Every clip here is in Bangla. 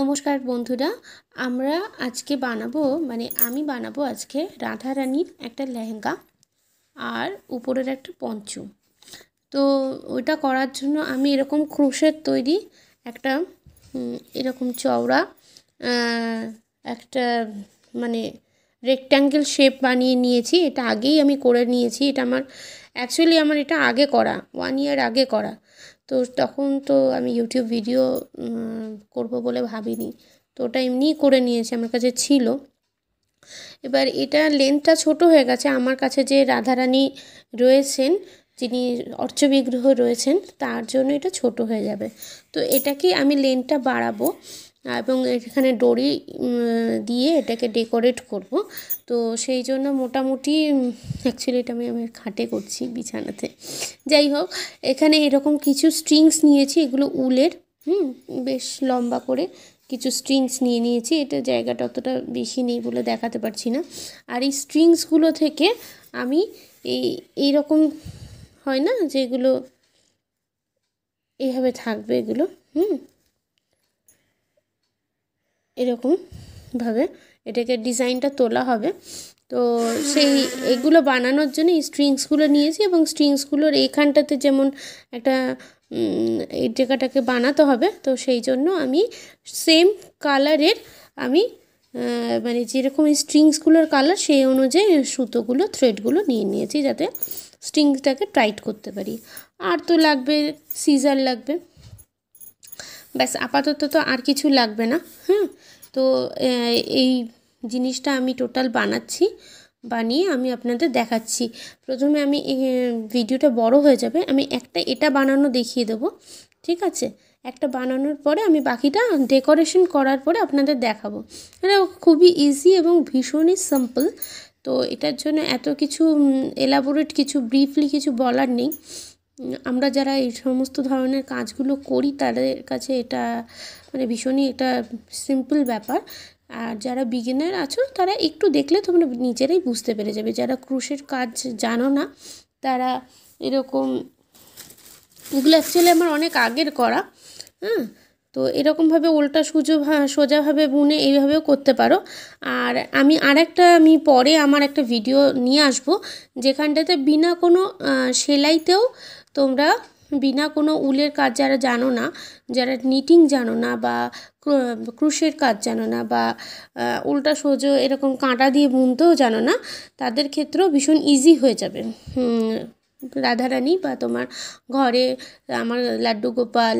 নমস্কার বন্ধুরা আমরা আজকে বানাবো মানে আমি বানাবো আজকে রাধা রানীর একটা লেহেঙ্গা আর উপরের একটা পঞ্চু তো ওটা করার জন্য আমি এরকম ক্রোশের তৈরি একটা এরকম চওড়া একটা মানে রেক্ট্যাঙ্গেল শেপ বানিয়ে নিয়েছি এটা আগেই আমি করে নিয়েছি এটা আমার অ্যাকচুয়ালি আমার এটা আগে করা ওয়ান ইয়ার আগে করা তো তখন তো আমি ইউটিউব ভিডিও করব বলে ভাবিনি তো ওটা এমনিই করে নিয়েছি আমার কাছে ছিল এবার এটা লেন্থটা ছোট হয়ে গেছে আমার কাছে যে রাধারানী রয়েছেন যিনি অর্চবিগ্রহ রয়েছেন তার জন্য এটা ছোট হয়ে যাবে তো এটাকে আমি লেন্থটা বাড়াবো এবং এখানে ডরি দিয়ে এটাকে ডেকোরেট করব তো সেই জন্য মোটামুটি অ্যাকচুয়ালি এটা আমি আমার খাটে করছি বিছানাতে যাই হোক এখানে এরকম কিছু স্ট্রিংস নিয়েছি এগুলো উলের হুম বেশ লম্বা করে কিছু স্ট্রিংস নিয়ে নিয়েছি এটা জায়গাটা অতটা বেশি নেই বলে দেখাতে পারছি না আর এই স্ট্রিংসগুলো থেকে আমি এই এইরকম হয় না যেগুলো এইভাবে থাকবে এগুলো হুম এরকমভাবে এটাকে ডিজাইনটা তোলা হবে তো সেই এগুলো বানানোর জন্য স্ট্রিংসগুলো নিয়েছি এবং স্ট্রিংসগুলোর এইখানটাতে যেমন একটা এই জায়গাটাকে বানাতে হবে তো সেই জন্য আমি সেম কালারের আমি মানে যেরকম স্ট্রিংসগুলোর কালার সেই অনুযায়ী সুতোগুলো থ্রেডগুলো নিয়ে নিয়েছি যাতে স্ট্রিংসটাকে টাইট করতে পারি আর তো লাগবে সিজার লাগবে ব্যাস আপাতত তো আর কিছু লাগবে না হ্যাঁ তো এই জিনিসটা আমি টোটাল বানাচ্ছি বানিয়ে আমি আপনাদের দেখাচ্ছি প্রথমে আমি ভিডিওটা বড় হয়ে যাবে আমি একটা এটা বানানো দেখিয়ে দেব ঠিক আছে একটা বানানোর পরে আমি বাকিটা ডেকোরেশন করার পরে আপনাদের দেখাবো এটা খুবই ইজি এবং ভীষণই সিম্পল তো এটার জন্য এত কিছু এলাবোরেট কিছু ব্রিফলি কিছু বলার নেই আমরা যারা এই সমস্ত ধরনের কাজগুলো করি তাদের কাছে এটা মানে ভীষণই এটা সিম্পল ব্যাপার আর যারা বিগিনার আছো তারা একটু দেখলে তোমরা নিজেরাই বুঝতে পেরে যাবে যারা ক্রুশের কাজ জানো না তারা এরকম এগুলো অ্যাকচুয়ালি আমার অনেক আগের করা হ্যাঁ তো এরকমভাবে উল্টা সুজো সোজাভাবে বুনে এইভাবেও করতে পারো আর আমি আর একটা আমি পরে আমার একটা ভিডিও নিয়ে আসব যেখানটাতে বিনা কোনো সেলাইতেও তোমরা বিনা কোনো উলের কাজ যারা জানো না যারা নিটিং জানো না বা ক্রুশের কাজ জানো না বা উল্টা সোজো এরকম কাঁটা দিয়ে বুনতেও জানো না তাদের ক্ষেত্রেও ভীষণ ইজি হয়ে যাবে রাধারানী বা তোমার ঘরে আমার লাড্ডু গোপাল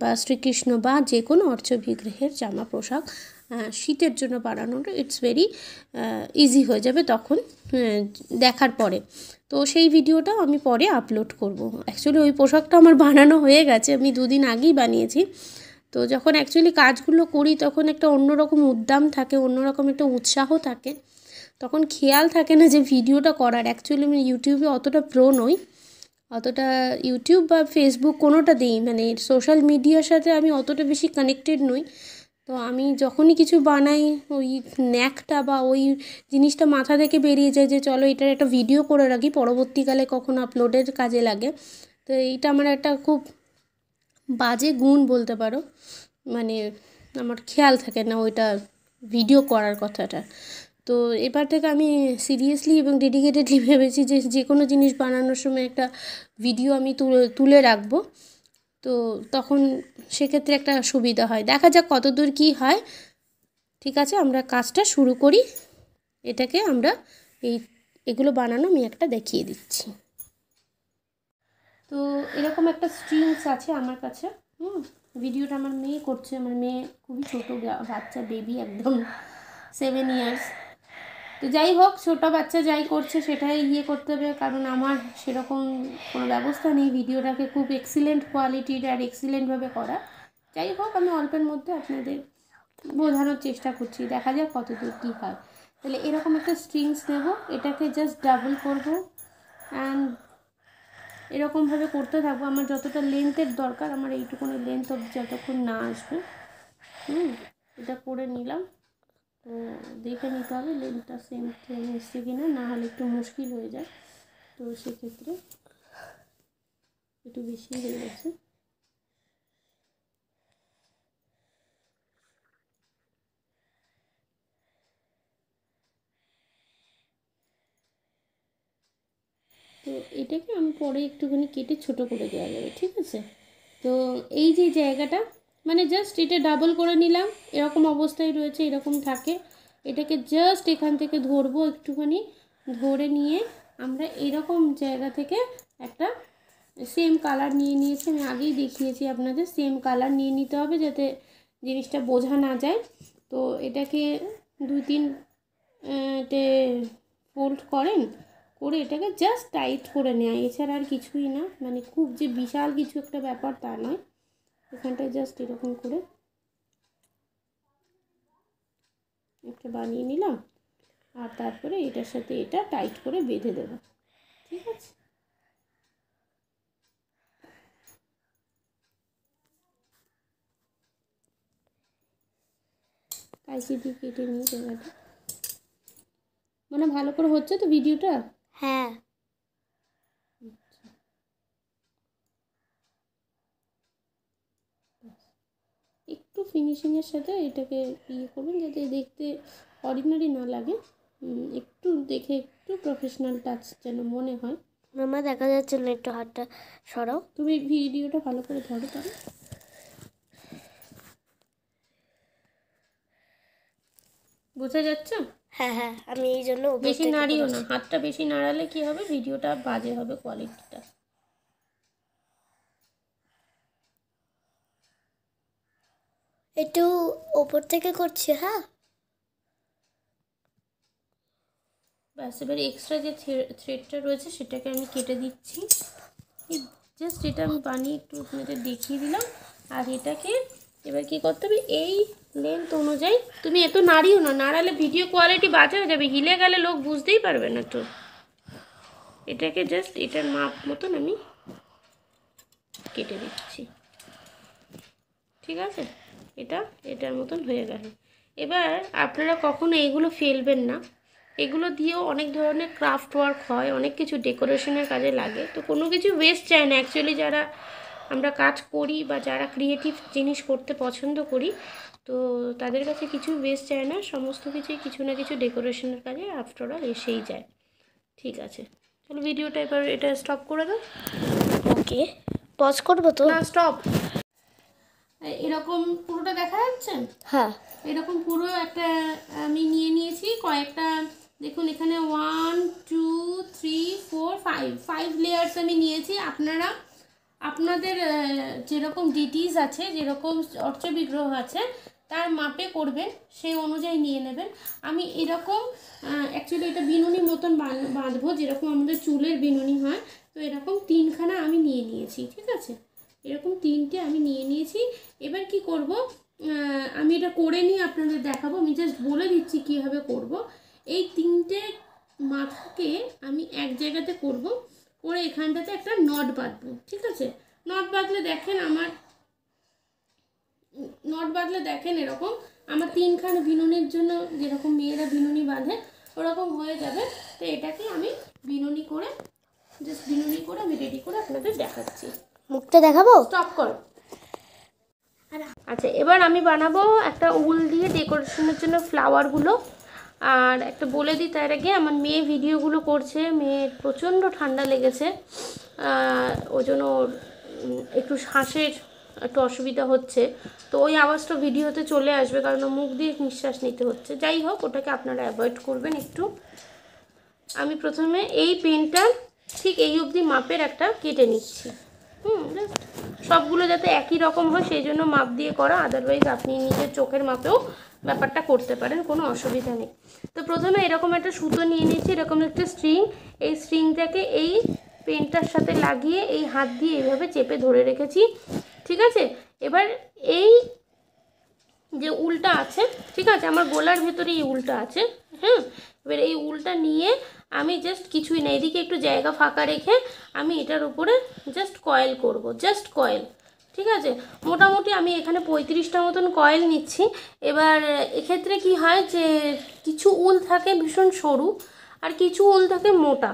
বা শ্রীকৃষ্ণ বা যে কোনো অর্চবিগ্রহের জামা পোশাক শীতের জন্য বানানোটা ইটস ভেরি ইজি হয়ে যাবে তখন দেখার পরে তো সেই ভিডিওটা আমি পরে আপলোড করব অ্যাকচুয়ালি ওই পোশাকটা আমার বানানো হয়ে গেছে আমি দুদিন আগেই বানিয়েছি তো যখন অ্যাকচুয়ালি কাজগুলো করি তখন একটা অন্যরকম উদ্যম থাকে অন্যরকম একটা উৎসাহ থাকে তখন খেয়াল থাকে না যে ভিডিওটা করার অ্যাকচুয়ালি আমি ইউটিউবে অতটা প্রো নই অতটা ইউটিউব বা ফেসবুক কোনোটাতেই মানে সোশ্যাল মিডিয়ার সাথে আমি অতটা বেশি কানেক্টেড নই তো আমি যখনই কিছু বানাই ওই ন্যাকটা বা ওই জিনিসটা মাথা থেকে বেরিয়ে যায় যে চলো এটার একটা ভিডিও করে রাখি পরবর্তীকালে কখন আপলোডের কাজে লাগে তো এইটা আমার একটা খুব বাজে গুণ বলতে পারো মানে আমার খেয়াল থাকে না ওইটা ভিডিও করার কথাটা তো এবার থেকে আমি সিরিয়াসলি এবং ডেডিকেটেডলি ভেবেছি যে যে কোনো জিনিস বানানোর সময় একটা ভিডিও আমি তুলে তুলে রাখবো তো তখন সেক্ষেত্রে একটা সুবিধা হয় দেখা যাক কতদূর কি হয় ঠিক আছে আমরা কাজটা শুরু করি এটাকে আমরা এই এগুলো বানানো আমি একটা দেখিয়ে দিচ্ছি তো এরকম একটা স্ট্রিংস আছে আমার কাছে হুম ভিডিওটা আমার মেয়ে করছে আমার মেয়ে খুবই ছোটো বাচ্চা বেবি একদম সেভেন ইয়ার্স তো যাই হোক ছোটো বাচ্চা যাই করছে সেটাই ইয়ে করতে হবে কারণ আমার সেরকম কোনো ব্যবস্থা নেই ভিডিওটাকে খুব এক্সিলেন্ট কোয়ালিটির আর এক্সিলেন্টভাবে করা যাই হোক আমি অল্পের মধ্যে আপনাদের বোঝানোর চেষ্টা করছি দেখা যাক কতদূর কী হয় তাহলে এরকম একটা স্ট্রিংস নেব এটাকে জাস্ট ডাবল করব অ্যান্ড এরকমভাবে করতে থাকবো আমার যতটা লেন্থের দরকার আমার এইটুকুনি লেন্থ অবধি যতক্ষণ না আসবে হুম এটা করে নিলাম তো দেখে নিতে হবে লেনটা সেম সেম এসছে কি না না হলে একটু মুশকিল হয়ে যায় তো সেক্ষেত্রে একটু বেশি হয়ে গেছে তো এটাকে আমি পরে একটুখানি কেটে ছোট করে দেওয়া যাবে ঠিক আছে তো এই যে জায়গাটা মানে জাস্ট এটা ডাবল করে নিলাম এরকম অবস্থায় রয়েছে এরকম থাকে এটাকে জাস্ট এখান থেকে ধরবো একটুখানি ধরে নিয়ে আমরা এরকম জায়গা থেকে একটা সেম কালার নিয়ে নিয়েছি আমি আগেই দেখিয়েছি আপনাদের সেম কালার নিয়ে নিতে হবে যাতে জিনিসটা বোঝা না যায় তো এটাকে দুই তিন তে ফোল্ড করেন করে এটাকে জাস্ট টাইট করে নেয় এছাড়া আর কিছুই না মানে খুব যে বিশাল কিছু একটা ব্যাপার তা নয় এখানটায় জাস্ট এরকম করে একটা বানিয়ে নিলাম আর তারপরে এটার সাথে এটা টাইট করে বেঁধে দেব ঠিক আছে কাঁচি দিয়ে কেটে নিয়ে জায়গাটা মানে ভালো করে হচ্ছে তো ভিডিওটা হ্যাঁ ফিনিশিংয়ের সাথে এটাকে ইয়ে করুন যাতে দেখতে অর্ডিনারি না লাগে একটু দেখে একটু প্রফেশনাল টাচ যেন মনে হয় আমার দেখা যাচ্ছে না একটু হাতটা সরাও তুমি ভিডিওটা ভালো করে ধরো তাহলে বোঝা যাচ্ছে হ্যাঁ হ্যাঁ আমি এই জন্য বেশি নাড়িও না হাতটা বেশি নাড়ালে কি হবে ভিডিওটা বাজে হবে কোয়ালিটিটা একটু ওপর থেকে করছি হ্যাঁ ব্যাস এবার এক্সট্রা যে থ্রেডটা রয়েছে সেটাকে আমি কেটে দিচ্ছি জাস্ট এটা আমি বানিয়ে একটু আপনাদের দেখিয়ে দিলাম আর এটাকে এবার কি করতে হবে এই লেন্থ অনুযায়ী তুমি এত নাড়িও না নাড়ালে ভিডিও কোয়ালিটি বাজে হয়ে যাবে হিলে গেলে লোক বুঝতেই পারবে না তো এটাকে জাস্ট এটার মাপ মতন আমি কেটে দিচ্ছি ঠিক আছে এটা এটার মতন হয়ে গেল এবার আপনারা কখনো এইগুলো ফেলবেন না এগুলো দিয়েও অনেক ধরনের ক্রাফট ওয়ার্ক হয় অনেক কিছু ডেকোরেশনের কাজে লাগে তো কোনো কিছু ওয়েস্ট চায় না অ্যাকচুয়ালি যারা আমরা কাজ করি বা যারা ক্রিয়েটিভ জিনিস করতে পছন্দ করি তো তাদের কাছে কিছু ওয়েস্ট চায় না সমস্ত কিছুই কিছু না কিছু ডেকোরেশনের কাজে আফটার অল এসেই যায় ঠিক আছে চলো ভিডিওটা এবার এটা স্টপ করে দাও ওকে পজ করবো তো না স্টপ এরকম পুরোটা দেখা যাচ্ছে হ্যাঁ এরকম পুরো একটা আমি নিয়ে নিয়েছি কয়েকটা দেখুন এখানে one two three four five five layers আমি নিয়েছি আপনারা আপনাদের যেরকম ডিটিস আছে যেরকম অর্চবিগ্রহ আছে তার মাপে করবেন সেই অনুযায়ী নিয়ে নেবেন আমি এরকম অ্যাকচুয়ালি এটা বিনুনি মতন বাঁধবো যেরকম আমাদের চুলের বিনুনি হয় তো এরকম তিনখানা আমি নিয়ে নিয়েছি ঠিক আছে এরকম তিনটে আমি নিয়ে নিয়েছি এবার কি করব আমি এটা করে নিয়ে আপনাদের দেখাবো আমি জাস্ট বলে দিচ্ছি কীভাবে করব। এই তিনটে মাথাকে আমি এক জায়গাতে করব করে এখানটাতে একটা নট বাঁধবো ঠিক আছে নট বাঁধলে দেখেন আমার নট বাঁধলে দেখেন এরকম আমার তিনখান বিননির জন্য যেরকম মেয়েরা বিনুনি বাঁধে ওরকম হয়ে যাবে তো এটাকে আমি বিননি করে জাস্ট বিনুনি করে আমি রেডি করে আপনাদের দেখাচ্ছি মুখটা দেখাবো স্টপ কর আচ্ছা এবার আমি বানাবো একটা উল দিয়ে ডেকোরেশনের জন্য ফ্লাওয়ারগুলো আর একটা বলে দিই তার আগে আমার মেয়ে ভিডিওগুলো করছে মেয়ের প্রচণ্ড ঠান্ডা লেগেছে ওই জন্য ওর একটু শ্বাসের একটু অসুবিধা হচ্ছে তো ওই আওয়াজটা ভিডিওতে চলে আসবে কারণ মুখ দিয়ে নিঃশ্বাস নিতে হচ্ছে যাই হোক ওটাকে আপনারা অ্যাভয়েড করবেন একটু আমি প্রথমে এই পেনটা ঠিক এই অবধি মাপের একটা কেটে নিচ্ছি হুম সবগুলো যাতে একই রকম হয় সেই জন্য মাপ দিয়ে করা আদারওয়াইজ আপনি নিজের চোখের মাপেও ব্যাপারটা করতে পারেন কোনো অসুবিধা নেই তো প্রথমে এরকম একটা সুতো নিয়ে নিয়েছি এরকম একটা স্ট্রিং এই স্ট্রিংটাকে এই পেনটার সাথে লাগিয়ে এই হাত দিয়ে এইভাবে চেপে ধরে রেখেছি ঠিক আছে এবার এই যে উলটা আছে ঠিক আছে আমার গোলার ভেতরে এই উলটা আছে হ্যাঁ এবার এই উলটা নিয়ে আমি জাস্ট কিছুই না এদিকে একটু জায়গা ফাঁকা রেখে আমি এটার উপরে জাস্ট কয়েল করব জাস্ট কয়েল ঠিক আছে মোটামুটি আমি এখানে পঁয়ত্রিশটা মতন কয়েল নিচ্ছি এবার এক্ষেত্রে কি হয় যে কিছু উল থাকে ভীষণ সরু আর কিছু উল থাকে মোটা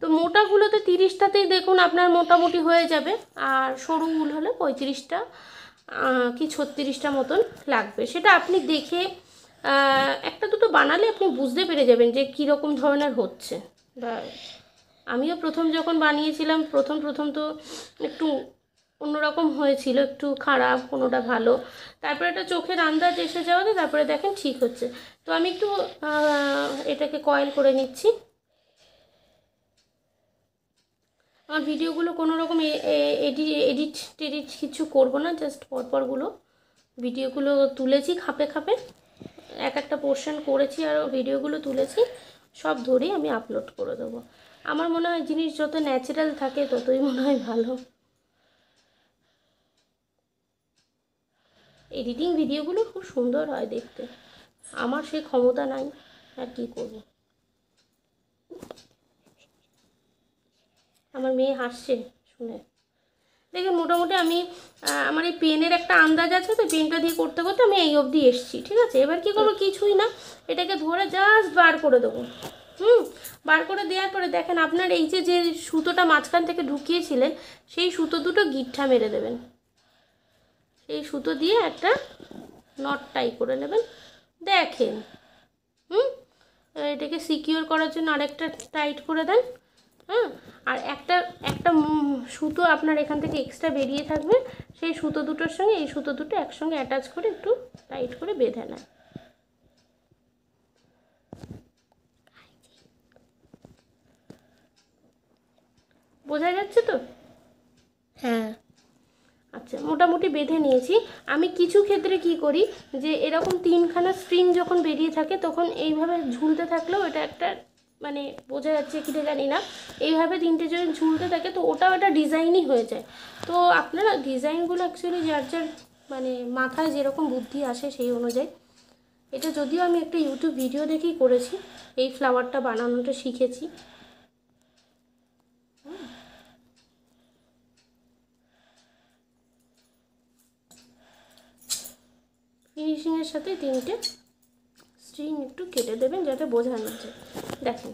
তো মোটাগুলোতে তিরিশটাতেই দেখুন আপনার মোটামুটি হয়ে যাবে আর সরু উল হলে পঁয়ত্রিশটা কি ছত্রিশটা মতন লাগবে সেটা আপনি দেখে একটা দুটো বানালে আপনি বুঝতে পেরে যাবেন যে কীরকম ধরনের হচ্ছে বা আমিও প্রথম যখন বানিয়েছিলাম প্রথম প্রথম তো একটু অন্যরকম হয়েছিল একটু খারাপ কোনোটা ভালো তারপরে এটা চোখের আন্দাজ এসে যাওয়াতে তারপরে দেখেন ঠিক হচ্ছে তো আমি একটু এটাকে কয়েল করে নিচ্ছি আমার ভিডিওগুলো কোনো রকম এডিট এডিট টেডিট কিছু করবো না জাস্ট পরপরগুলো ভিডিওগুলো তুলেছি খাপে খাপে এক একটা পোর্শন করেছি আর ভিডিওগুলো তুলেছি সব ধরেই আমি আপলোড করে দেবো আমার মনে হয় জিনিস যত ন্যাচারাল থাকে ততই মনে হয় ভালো এডিটিং ভিডিওগুলো খুব সুন্দর হয় দেখতে আমার সেই ক্ষমতা নাই আর কি করব আমার মেয়ে হাসছে শুনে দেখে মোটামুটি আমি আমার এই পেনের একটা আন্দাজ আছে তো পেনটা দিয়ে করতে করতে আমি এই অবধি এসছি ঠিক আছে এবার কী করবো কিছুই না এটাকে ধরে জাস্ট বার করে দেবো হুম বার করে দেওয়ার পরে দেখেন আপনার এই যে যে সুতোটা মাঝখান থেকে ঢুকিয়েছিলেন সেই সুতো দুটো গিঠা মেরে দেবেন সেই সুতো দিয়ে একটা নট টাই করে নেবেন দেখেন হুম এটাকে সিকিওর করার জন্য আরেকটা টাইট করে দেন হ্যাঁ আর একটা একটা সুতো আপনার এখান থেকে এক্সট্রা বেরিয়ে থাকবে সেই সুতো দুটোর সঙ্গে এই সুতো দুটো একসঙ্গে অ্যাটাচ করে একটু টাইট করে বেঁধে নেয় বোঝা যাচ্ছে তো হ্যাঁ আচ্ছা মোটামুটি বেঁধে নিয়েছি আমি কিছু ক্ষেত্রে কি করি যে এরকম তিনখানা স্ট্রিং যখন বেরিয়ে থাকে তখন এইভাবে ঝুলতে থাকলেও এটা একটা মানে বোঝা যাচ্ছে কিনা জানি না এইভাবে তিনটে জন ঝুলতে থাকে তো ওটাও একটা ডিজাইনই হয়ে যায় তো আপনারা ডিজাইনগুলো অ্যাকচুয়ালি যার যার মানে মাথায় যেরকম বুদ্ধি আসে সেই অনুযায়ী এটা যদিও আমি একটা ইউটিউব ভিডিও দেখেই করেছি এই ফ্লাওয়ারটা বানানোটা শিখেছি ফিনিশিংয়ের সাথে তিনটে স্ট্রিং একটু কেটে দেবেন যাতে বোঝানো যায় দেখেন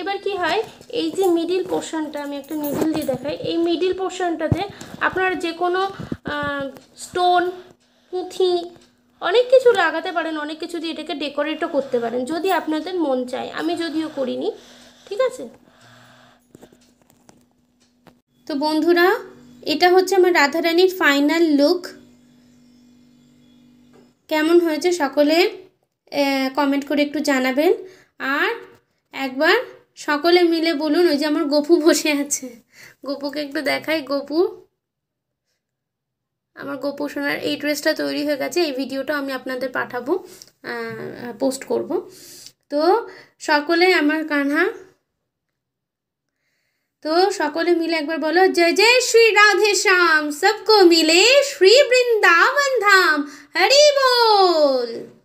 এবার কি হয় এই যে মিডিল পোর্শনটা আমি একটা নিডিল দিয়ে দেখাই এই মিডিল পোর্শনটাতে আপনার যে কোনো স্টোন পুঁথি অনেক কিছু লাগাতে পারেন অনেক কিছু দিয়ে এটাকে ডেকোরেটও করতে পারেন যদি আপনাদের মন চায় আমি যদিও করিনি ঠিক আছে তো বন্ধুরা এটা হচ্ছে আমার রাধারানীর ফাইনাল লুক কেমন হয়েছে সকলে কমেন্ট করে একটু জানাবেন আর একবার সকলে মিলে বলুন ওই যে আমার গপু বসে আছে গপুকে একটু দেখাই গপু আমার গোপু সোনার এই ড্রেসটা তৈরি হয়ে গেছে এই ভিডিওটা আমি আপনাদের পাঠাবো পোস্ট করব তো সকলে আমার কানহা তো সকলে মিলে একবার বলো জয় জয় শ্রী রাধে শ্যাম সবকো মিলে শ্রী বৃন্দাবন ধাম হরি বল